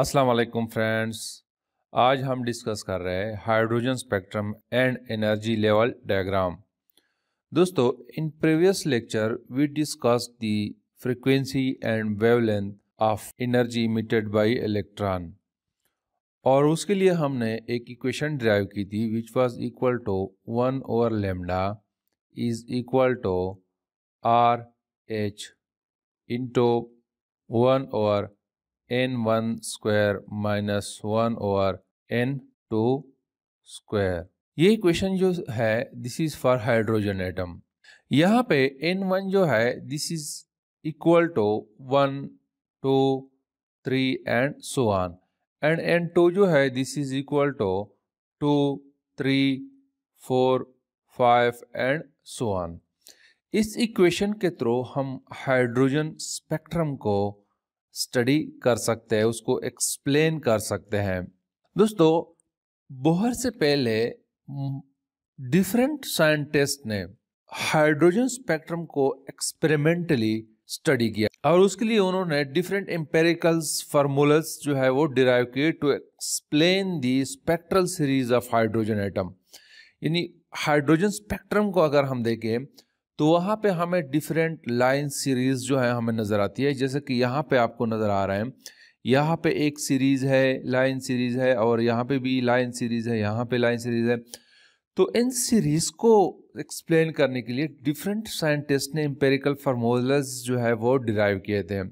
अस्सलाम वालेकुम फ्रेंड्स आज हम डिस्कस कर रहे हैं hydrogen spectrum and energy level diagram दोस्तों in previous lecture we discuss the frequency and wavelength of energy emitted by electron और उसके लिए हमने एक इक्वेशन ड्राइव की थी which was equal to one over lambda is equal to R H into one over N one square minus one और N two square ये equation जो है this is for hydrogen atom यहाँ पे n one जो है this is equal to one two three and so on and N two जो है this is equal to two three four five and so on इस equation के through हम hydrogen spectrum को स्टडी कर सकते हैं उसको एक्सप्लेन कर सकते हैं दोस्तों बोहर से पहले डिफरेंट साइंटिस्ट ने हाइड्रोजन स्पेक्ट्रम को एक्सपेरिमेंटली स्टडी किया और उसके लिए उन्होंने डिफरेंट एम्पेरिकल्स फार्मूलस जो है वो डिराइव किए to explain the spectral series of hydrogen atom यानी हाइड्रोजन स्पेक्ट्रम को अगर हम देखें तो वहाँ पे हमें डिफरेंट लाइन सीरीज़ जो है हमें नज़र आती है जैसे कि यहाँ पे आपको नज़र आ रहा है यहाँ पे एक सीरीज़ है लाइन सीरीज़ है और यहाँ पे भी लाइन सीरीज़ है यहाँ पे लाइन सीरीज़ है तो इन सीरीज़ को एक्सप्लेन करने के लिए डिफरेंट साइंटिस्ट ने एम्पेरिकल फार्मूलाज जो है वो डिराइव किए थे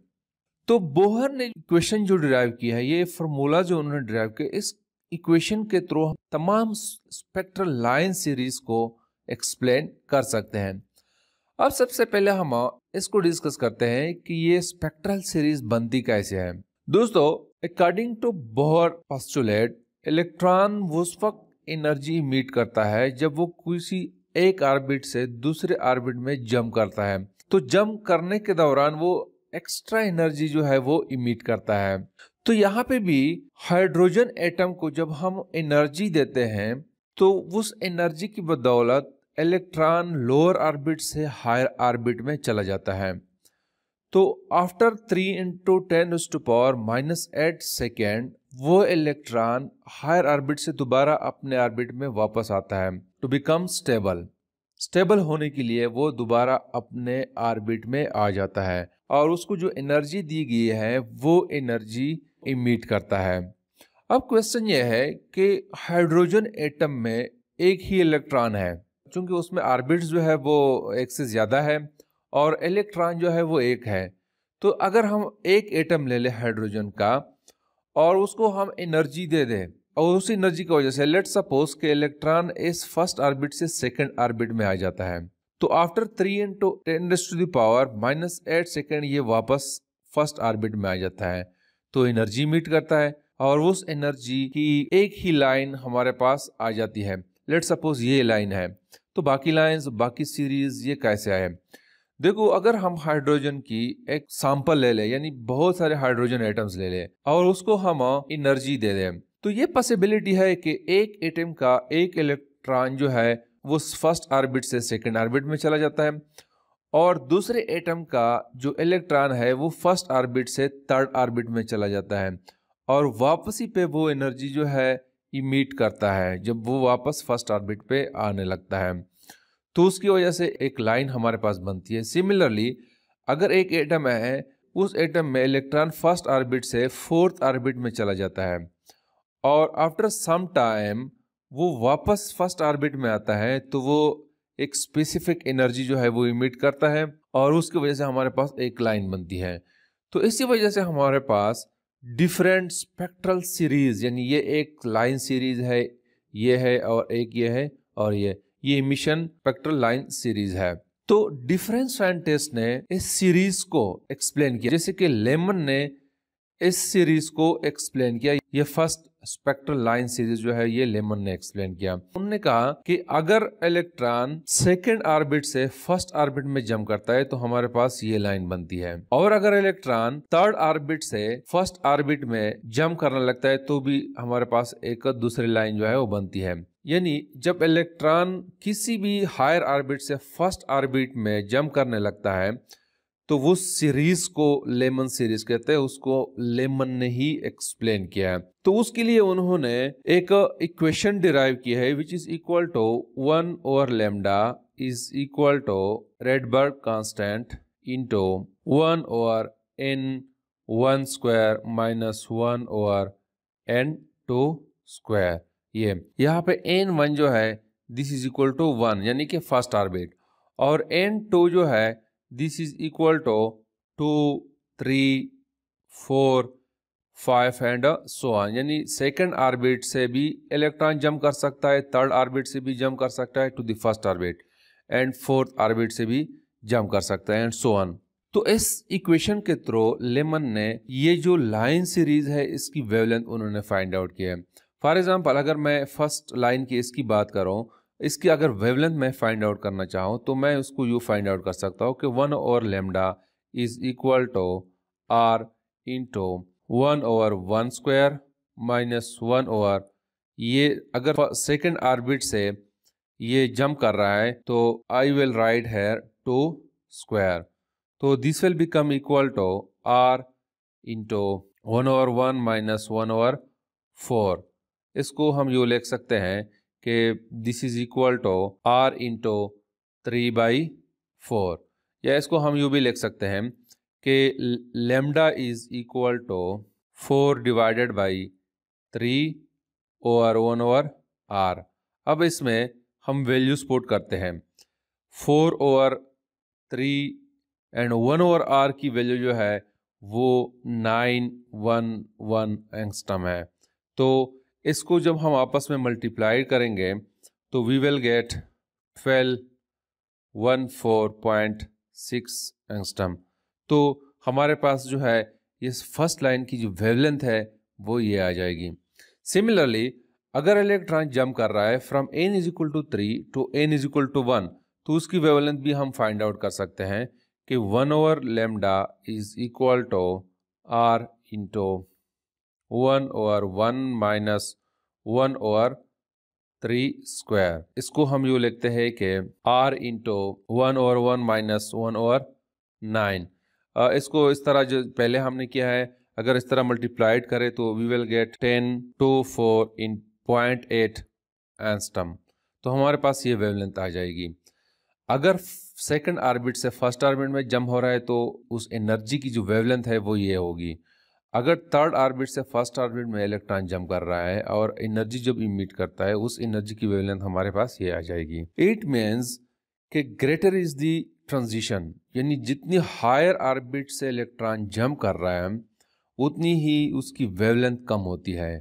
तो बोहर ने इक्वेशन जो डिराइव किया है ये फार्मूला जो उन्होंने डिराइव किया इस इक्वेशन के थ्रू हम तमाम स्पेक्ट्रल लाइन सीरीज़ को एक्सप्लेन कर सकते हैं अब सबसे पहले हम इसको डिस्कस करते हैं कि ये स्पेक्ट्रल सीरीज बनती कैसे है दोस्तों according to Bohr postulate electron उस वक्त एनर्जी मीट करता है जब वो किसी एक ऑर्बिट से दूसरे ऑर्बिट में जम करता है तो जम करने के दौरान वो एक्स्ट्रा एनर्जी जो है वो इमिट करता है तो यहाँ पे भी हाइड्रोजन एटम को जब हम एनर्जी देते हैं तो उस एनर्जी की बदौलत इलेक्ट्रॉन लोअर ऑर्बिट से हायर ऑर्बिट में चला जाता है तो आफ्टर थ्री इंटू टेन उस to power minus eight second वो इलेक्ट्रॉन हायर ऑर्बिट से दोबारा अपने ऑर्बिट में वापस आता है टू बिकम स्टेबल स्टेबल होने के लिए वो दोबारा अपने ऑर्बिट में आ जाता है और उसको जो एनर्जी दी गई है वो एनर्जी इमिट करता है अब क्वेश्चन ये है कि हाइड्रोजन एटम में एक ही इलेक्ट्रॉन है चूँकि उसमें आर्बिट्स जो है वो एक से ज़्यादा है और इलेक्ट्रॉन जो है वो एक है तो अगर हम एक एटम ले लें हाइड्रोजन का और उसको हम एनर्जी दे दें और उसी एनर्जी की वजह से लेट सपोज के इलेक्ट्रॉन इस फर्स्ट आर्बिट से सेकंड आर्बिट में आ जाता है तो after three into ten to power minus eight second ये वापस फर्स्ट आर्बिट में आ जाता है तो एनर्जी मीट करता है और उस एनर्जी की एक ही लाइन हमारे पास आ जाती है लेट सपोज ये लाइन है तो बाकी लाइंस बाकी सीरीज ये कैसे आए देखो अगर हम हाइड्रोजन की एक सैंपल ले लें यानी बहुत सारे हाइड्रोजन एटम्स ले लें और उसको हम एनर्जी दे दें तो ये पॉसिबिलिटी है कि एक एटम का एक इलेक्ट्रॉन जो है वो फर्स्ट आर्बिट से सेकेंड आर्बिट में चला जाता है और दूसरे एटम का जो इलेक्ट्रॉन है वो फर्स्ट आर्बिट से थर्ड आर्बिट में चला जाता है और वापसी पे वो एनर्जी जो है ये मीट करता है जब वो वापस फर्स्ट ऑर्बिट पे आने लगता है तो उसकी वजह से एक लाइन हमारे पास बनती है सिमिलरली अगर एक एटम है उस एटम में इलेक्ट्रॉन फर्स्ट ऑर्बिट से फोर्थ ऑर्बिट में चला जाता है और आफ्टर सम टाइम वो वापस फर्स्ट ऑर्बिट में आता है तो वो एक स्पेसिफिक एनर्जी जो है वो इमिट करता है और उसकी वजह से हमारे पास एक लाइन बनती है तो इसी वजह से हमारे पास डिफरेंट स्पेक्ट्रल सीरीज यानी ये एक लाइन सीरीज है ये है और एक ये है और ये ये मिशन स्पेक्ट्रल लाइन सीरीज है तो डिफरेंट साइंटिस्ट ने इस सीरीज को एक्सप्लेन किया जैसे कि लेमन ने इस सीरीज को एक्सप्लेन किया ये फर्स्ट स्पेक्ट्रल लाइन सीरीज जो है ये लेमन ने एक्सप्लेन किया उन्होंने कहा कि अगर इलेक्ट्रॉन सेकेंड ऑर्बिट से फर्स्ट ऑर्बिट में जम करता है तो हमारे पास ये लाइन बनती है और अगर इलेक्ट्रॉन थर्ड ऑर्बिट से फर्स्ट ऑर्बिट में जम करने लगता है तो भी हमारे पास एक दूसरी लाइन जो है वो बनती है यानी जब इलेक्ट्रॉन किसी भी हायर ऑर्बिट से फर्स्ट ऑर्बिट में जम करने लगता है तो वो सीरीज को लेमन सीरीज कहते हैं उसको लेमन ने ही एक्सप्लेन किया है तो उसके लिए उन्होंने एक इक्वेशन डिराइव किया है which is equal to one over lambda is equal to Rydberg constant into one over N one square minus one over n two square ये यहाँ पे एन वन जो है this is equal to one यानी कि first orbit और N two जो है this is equal to two three four five and so on यानी सेकेंड आर्बिट से भी इलेक्ट्रॉन जम कर सकता है थर्ड आर्बिट से भी जंप कर सकता है to the first orbit and fourth orbit से भी जंप कर सकता है एंड सो ऑन तो इस इक्वेशन के थ्रू लेमन ने ये जो लाइन सीरीज है इसकी वेवलेंथ उन्होंने फाइंड आउट किया है फॉर एग्जाम्पल अगर मैं फर्स्ट लाइन की इसकी बात करूँ इसकी अगर वेवलेंथ मैं फाइंड आउट करना चाहूँ तो मैं उसको यू फाइंड आउट कर सकता हूँ कि one over lambda is equal to R into one over one square minus one over ये अगर सेकेंड आर्बिट से ये जंप कर रहा है तो आई विल राइट है टू स्क्वायर तो this will become equal to R into one over one minus one over four इसको हम यू लिख सकते हैं कि this is equal to R into three by four या इसको हम यूँ भी लिख सकते हैं कि lambda is equal to four divided by three over one over R अब इसमें हम वैल्यू स्पोर्ट करते हैं four over three and one over R की वैल्यू जो है वो नाइन वन वन एंगस्टम है तो इसको जब हम आपस में मल्टीप्लाई करेंगे तो we will get twelve one four point six angstrom तो हमारे पास जो है इस फर्स्ट लाइन की जो वेवलेंथ है वो ये आ जाएगी सिमिलरली अगर इलेक्ट्रॉन जंप कर रहा है from n is equal to three to n is equal to one तो उसकी वेवलेंथ भी हम फाइंड आउट कर सकते हैं कि one over lambda is equal to R into one over one minus one over three square इसको हम यू लिखते हैं कि R into one over one minus one over nine इसको इस तरह जो पहले हमने किया है अगर इस तरह मल्टीप्लाइड करें तो we will get ten two four in point eight angstrom तो हमारे पास ये वेवलेंथ आ जाएगी अगर सेकंड आर्बिट से फर्स्ट आर्बिट में जम हो रहा है तो उस एनर्जी की जो वेवलेंथ है वो ये होगी अगर थर्ड ऑर्बिट से फर्स्ट ऑर्बिट में इलेक्ट्रॉन जम कर रहा है और एनर्जी जब इमिट करता है उस एनर्जी की वेवलेंथ हमारे पास ये आ जाएगी इट मीन्स के ग्रेटर इज़ दी ट्रांजिशन यानी जितनी हायर ऑर्बिट से इलेक्ट्रॉन जम्प कर रहा है उतनी ही उसकी वेवलेंथ कम होती है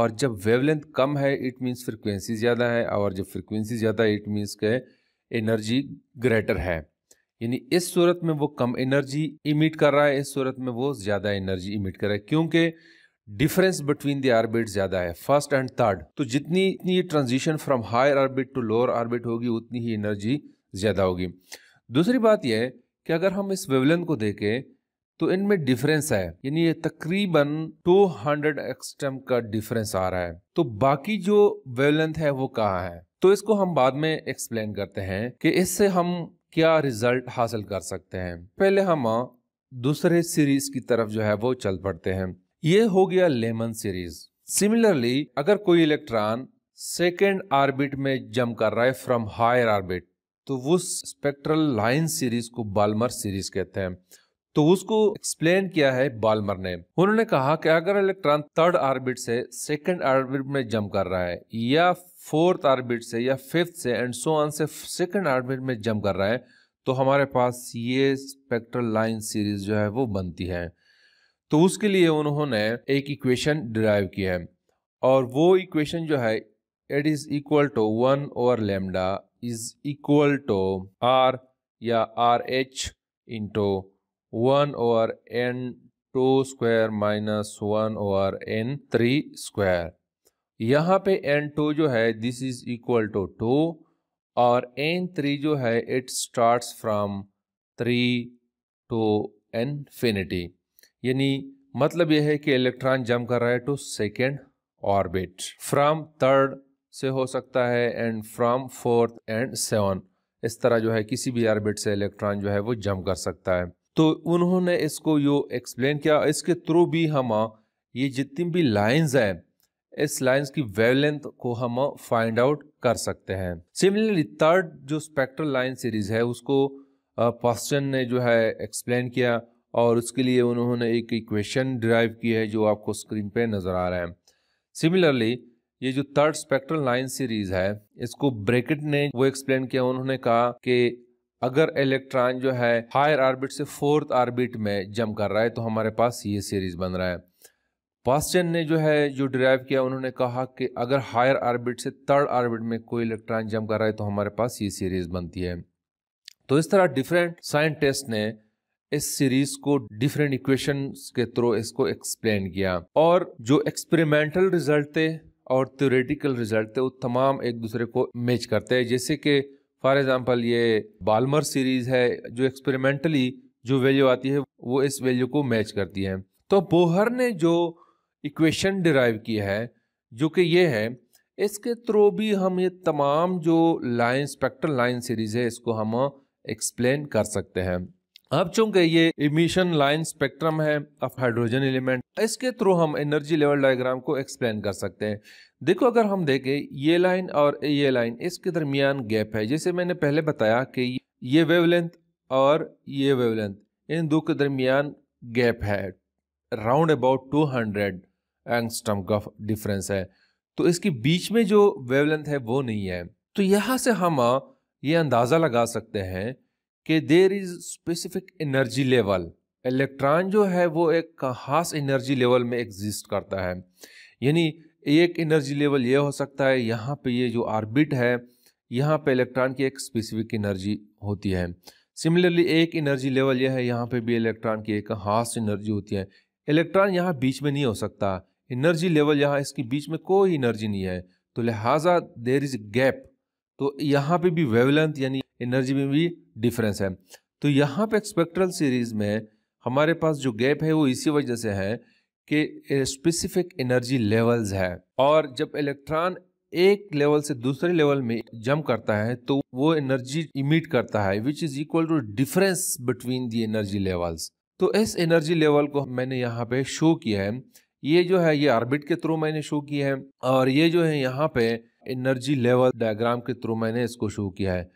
और जब वेवलेंथ कम है इट मीन्स फ्रिक्वेंसी ज़्यादा है और जब फ्रिक्वेंसी ज़्यादा है इट मीन्स के एनर्जी ग्रेटर है यानी इस सूरत में वो कम एनर्जी इमिट कर रहा है इस सूरत में वो ज़्यादा एनर्जी इमिट कर रहा है क्योंकि डिफरेंस बिटवीन द आर्बिट ज़्यादा है फर्स्ट एंड थर्ड तो जितनी इतनी transition from higher orbit to lower orbit होगी उतनी ही एनर्जी ज़्यादा होगी दूसरी बात यह है कि अगर हम इस वेवलेंथ को देखें तो इनमें डिफरेंस है यानी ये तकरीबन 200 एक्सटम का डिफरेंस आ रहा है तो बाकी जो वेवलेंथ है वो कहाँ है तो इसको हम बाद में एक्सप्लेन करते हैं कि इससे हम क्या रिज़ल्ट हासिल कर सकते हैं पहले हम दूसरे सीरीज़ की तरफ जो है वो चल पड़ते हैं ये हो गया लेमन सीरीज़ सिमिलरली अगर कोई इलेक्ट्रॉन सेकेंड आर्बिट में जम कर रहा है फ्रॉम हायर आर्बिट तो वो स्पेक्ट्रल लाइन सीरीज को बालमर सीरीज कहते हैं तो उसको एक्सप्लेन किया है बालमर ने उन्होंने कहा कि अगर इलेक्ट्रॉन थर्ड ऑर्बिट से सेकंड ऑर्बिट में जम कर रहा है या फोर्थ ऑर्बिट से या फिफ्थ से एंड सो ऑन से सेकंड ऑर्बिट में जम कर रहा है तो हमारे पास ये स्पेक्ट्रल लाइन सीरीज जो है वो बनती है तो उसके लिए उन्होंने एक इक्वेशन ड्राइव किया है और वो इक्वेशन जो है it is equal to one over lambda is equal to R या R H into one over n two square minus one over n three square यहाँ पे एन टू जो है this is equal to two और n three जो है it starts from three to infinity यानी मतलब यह है कि इलेक्ट्रॉन जम कर रहा है to second orbit from third से हो सकता है and from fourth and seven इस तरह जो है किसी भी ऑर्बिट से इलेक्ट्रॉन जो है वो जम कर सकता है तो उन्होंने इसको यो एक्सप्लेन किया इसके थ्रू भी हम ये जितनी भी लाइंस हैं इस लाइंस की वेवलेंथ को हम फाइंड आउट कर सकते हैं सिमिलरली थर्ड जो स्पेक्ट्रल लाइन सीरीज है उसको पॉस्टन ने जो है एक्सप्लेन किया और उसके लिए उन्होंने एक इक्वेशन ड्राइव की है जो आपको स्क्रीन पे नज़र आ रहा है सिमिलरली ये जो थर्ड स्पेक्ट्रल लाइन सीरीज है इसको ब्रेकेट ने वो एक्सप्लेन किया उन्होंने कहा कि अगर इलेक्ट्रॉन जो है हायर ऑर्बिट से फोर्थ ऑर्बिट में जम कर रहा है तो हमारे पास ये सीरीज बन रहा है पास्टन ने जो है जो ड्राइव किया उन्होंने कहा कि अगर हायर ऑर्बिट से थर्ड ऑर्बिट में कोई इलेक्ट्रॉन जम कर रहा है तो हमारे पास ये सीरीज बनती है तो इस तरह डिफरेंट साइंटिस्ट ने इस सीरीज को डिफरेंट इक्वेशन के थ्रू इसको एक्सप्लेन किया और जो एक्सपेरिमेंटल रिजल्ट थे और थ्योरेटिकल रिजल्ट थे वो तमाम एक दूसरे को मैच करते हैं जैसे कि फॉर एग्ज़ाम्पल ये बालमर सीरीज़ है जो एक्सपेरिमेंटली जो वैल्यू आती है वो इस वैल्यू को मैच करती है तो बोहर ने जो इक्वेशन डिराइव की है जो कि ये है इसके थ्रू भी हम ये तमाम जो लाइन स्पेक्ट्रल लाइन सीरीज़ है इसको हम एक्सप्लेन कर सकते हैं अब चूंकि ये इमिशन लाइन स्पेक्ट्रम है ऑफ हाइड्रोजन एलिमेंट इसके थ्रू हम एनर्जी लेवल डायग्राम को एक्सप्लेन कर सकते हैं देखो अगर हम देखें ये लाइन और ये लाइन इसके दरमियान गैप है जैसे मैंने पहले बताया कि ये वेवलेंथ और ये वेवलेंथ इन दो के दरमियान गैप है round about two hundred angstrom का डिफरेंस है तो इसके बीच में जो वेवलेंथ है वो नहीं है तो यहाँ से हम ये अंदाज़ा लगा सकते हैं कि there is specific energy level electron जो है वो एक खास एनर्जी लेवल में एग्जिस्ट करता है यानी एक एनर्जी लेवल ये हो सकता है यहाँ पे ये जो आर्बिट है यहाँ पे इलेक्ट्रॉन की एक स्पेसिफिक एनर्जी होती है सिमिलरली एक एनर्जी लेवल यह है यहाँ पे भी इलेक्ट्रॉन की एक खास एनर्जी होती है इलेक्ट्रॉन यहाँ बीच में नहीं हो सकता एनर्जी लेवल यहाँ इसके बीच में कोई एनर्जी नहीं है तो लिहाजा देर इज़ गैप तो यहाँ पे भी वेवलेंथ यानी एनर्जी में भी डिफरेंस है तो यहाँ पे स्पेक्ट्रल सीरीज में हमारे पास जो गैप है वो इसी वजह से है कि स्पेसिफिक एनर्जी लेवल्स है और जब इलेक्ट्रॉन एक लेवल से दूसरे लेवल में जम करता है तो वो एनर्जी इमिट करता है which is equal to difference between the energy levels तो इस एनर्जी लेवल को मैंने यहाँ पे शो किया है ये जो है ये ऑर्बिट के थ्रू मैंने शो किया है और ये जो है यहाँ पे एनर्जी लेवल डायग्राम के थ्रू मैंने इसको शो किया है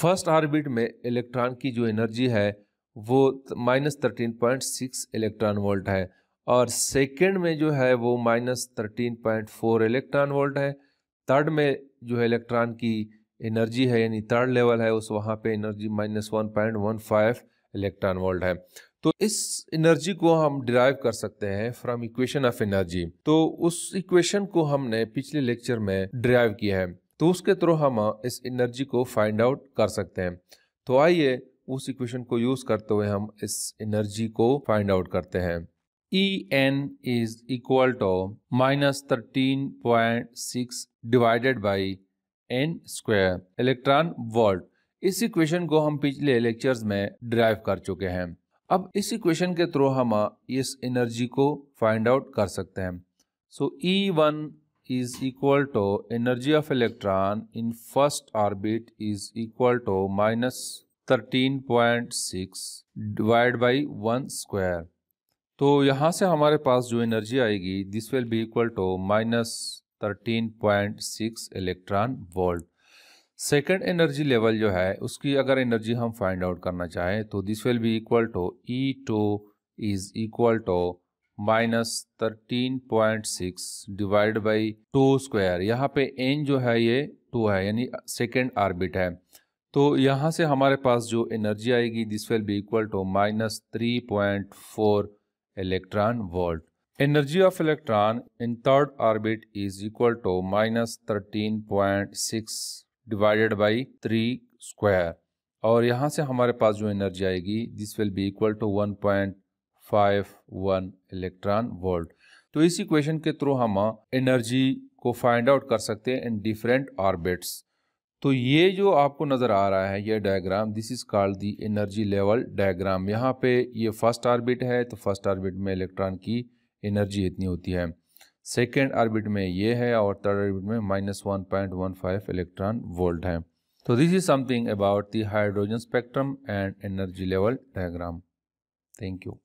फर्स्ट ऑर्बिट में इलेक्ट्रॉन की जो एनर्जी है वो minus thirteen point six electron volt है और सेकेंड में जो है वो minus thirteen point four electron volt है थर्ड में जो है इलेक्ट्रॉन की एनर्जी है यानी थर्ड लेवल है उस वहाँ पे energy minus one point one five electron volt है तो इस एनर्जी को हम डिराइव कर सकते हैं फ्रॉम इक्वेशन ऑफ एनर्जी तो उस इक्वेशन को हमने पिछले लेक्चर में डिराइव किया है तो उसके थ्रू हम इस एनर्जी को फाइंड आउट कर सकते हैं तो आइए उस इक्वेशन को यूज़ करते हुए हम इस एनर्जी को फाइंड आउट करते हैं E n is equal to minus thirteen point six divided by n square electron volt इस इक्वेशन को हम पिछले लेक्चर्स में ड्राइव कर चुके हैं अब इस इक्वेशन के थ्रू हम इस एनर्जी को फाइंड आउट कर सकते हैं so E one is equal to energy of electron in first orbit is equal to minus 13.6 divide by one square तो यहाँ से हमारे पास जो एनर्जी आएगी this will be equal to minus thirteen point six electron volt second energy level जो है उसकी अगर एनर्जी हम फाइंड आउट करना चाहें तो this will be equal to E two is equal to minus thirteen point six divide by two square यहाँ पे एन जो है ये टू है यानी सेकेंड आर्बिट है तो यहाँ से हमारे पास जो एनर्जी आएगी this will be equal to minus three point four electron volt energy of electron in third orbit is equal to minus thirteen point six divided by three square और यहाँ से हमारे पास जो एनर्जी आएगी this will be equal to one point five one electron volt तो इस equation के थ्रू हम एनर्जी हाँ, को फाइंड आउट कर सकते हैं इन डिफरेंट ऑर्बिट्स तो ये जो आपको नज़र आ रहा है ये diagram this is called the energy level diagram यहाँ पे ये फर्स्ट ऑर्बिट है तो फर्स्ट ऑर्बिट में इलेक्ट्रॉन की एनर्जी इतनी होती है सेकेंड ऑर्बिट में ये है और थर्ड ऑर्बिट में minus one point one five electron volt है तो this is something about the hydrogen spectrum and energy level diagram thank you